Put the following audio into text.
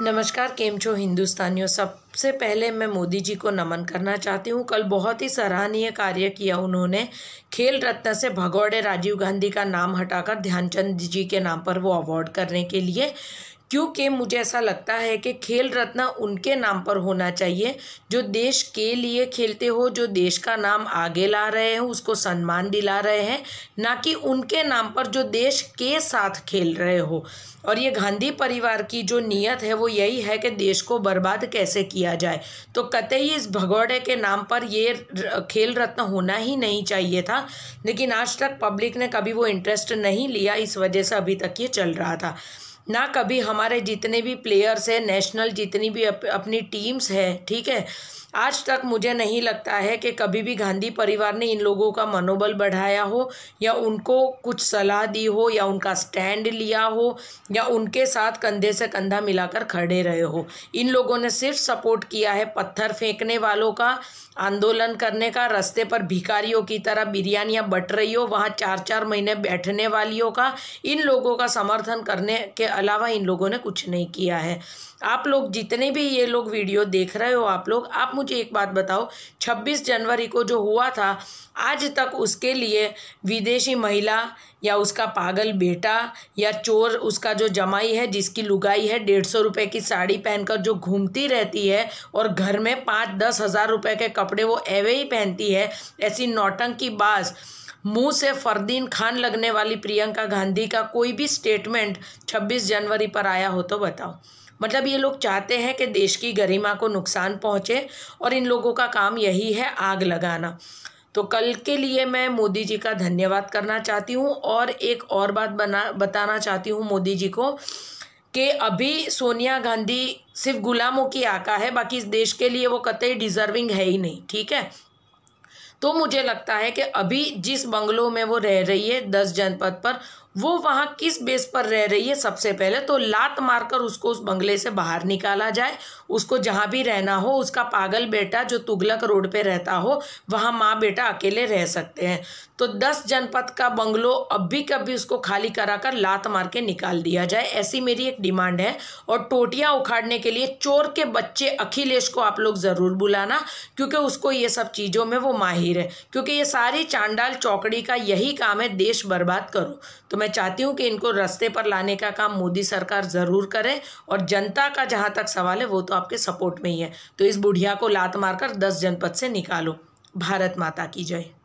नमस्कार केम छो हिंदुस्तानियों सबसे पहले मैं मोदी जी को नमन करना चाहती हूँ कल बहुत ही सराहनीय कार्य किया उन्होंने खेल रत्न से भगौड़े राजीव गांधी का नाम हटाकर ध्यानचंद जी के नाम पर वो अवार्ड करने के लिए क्योंकि मुझे ऐसा लगता है कि खेल रत्न उनके नाम पर होना चाहिए जो देश के लिए खेलते हो जो देश का नाम आगे ला रहे हैं उसको सम्मान दिला रहे हैं ना कि उनके नाम पर जो देश के साथ खेल रहे हो और ये गांधी परिवार की जो नीयत है वो यही है कि देश को बर्बाद कैसे किया जाए तो कतई इस भगौड़े के नाम पर ये खेल रत्न होना ही नहीं चाहिए था लेकिन आज तक पब्लिक ने कभी वो इंटरेस्ट नहीं लिया इस वजह से अभी तक ये चल रहा था ना कभी हमारे जितने भी प्लेयर्स हैं नेशनल जितनी भी अप, अपनी टीम्स है ठीक है आज तक मुझे नहीं लगता है कि कभी भी गांधी परिवार ने इन लोगों का मनोबल बढ़ाया हो या उनको कुछ सलाह दी हो या उनका स्टैंड लिया हो या उनके साथ कंधे से कंधा मिलाकर खड़े रहे हो इन लोगों ने सिर्फ सपोर्ट किया है पत्थर फेंकने वालों का आंदोलन करने का रास्ते पर भिखारियों की तरह बिरयानियाँ बट रही हो वहाँ चार चार महीने बैठने वालियों का इन लोगों का समर्थन करने के अलावा इन लोगों ने कुछ नहीं किया है आप लोग जितने भी ये लोग वीडियो देख रहे हो आप लोग आप मुझे एक बात बताओ 26 जनवरी को जो हुआ था आज तक उसके लिए विदेशी महिला या उसका पागल बेटा या चोर उसका जो जमाई है जिसकी लुगाई है डेढ़ सौ रुपये की साड़ी पहनकर जो घूमती रहती है और घर में पाँच दस हज़ार रुपये के कप कपड़े वो एवे ही पहनती है ऐसी की बास मुंह से फरदीन खान लगने वाली प्रियंका गांधी का कोई भी स्टेटमेंट 26 जनवरी पर आया हो तो बताओ मतलब ये लोग चाहते हैं कि देश की गरिमा को नुकसान पहुंचे और इन लोगों का काम यही है आग लगाना तो कल के लिए मैं मोदी जी का धन्यवाद करना चाहती हूँ और एक और बात बना बताना चाहती हूँ मोदी जी को कि अभी सोनिया गांधी सिर्फ गुलामों की आका है बाकी इस देश के लिए वो कतई डिजर्विंग है ही नहीं ठीक है तो मुझे लगता है कि अभी जिस बंगलों में वो रह रही है दस जनपद पर वो वहाँ किस बेस पर रह रही है सबसे पहले तो लात मारकर उसको उस बंगले से बाहर निकाला जाए उसको जहाँ भी रहना हो उसका पागल बेटा जो तुगलक रोड पे रहता हो वहाँ माँ बेटा अकेले रह सकते हैं तो दस जनपद का बंगलो अभी कभी उसको खाली करा कर लात मार के निकाल दिया जाए ऐसी मेरी एक डिमांड है और टोटियाँ उखाड़ने के लिए चोर के बच्चे अखिलेश को आप लोग ज़रूर बुलाना क्योंकि उसको ये सब चीज़ों में वो माहिर जाहिर है क्योंकि ये सारी चांडाल चौकड़ी का यही काम है देश बर्बाद करो तो मैं चाहती हूँ कि इनको रस्ते पर लाने का काम मोदी सरकार ज़रूर करे और जनता का जहाँ तक सवाल है वो तो आपके सपोर्ट में ही है तो इस बुढ़िया को लात मारकर दस जनपद से निकालो भारत माता की जय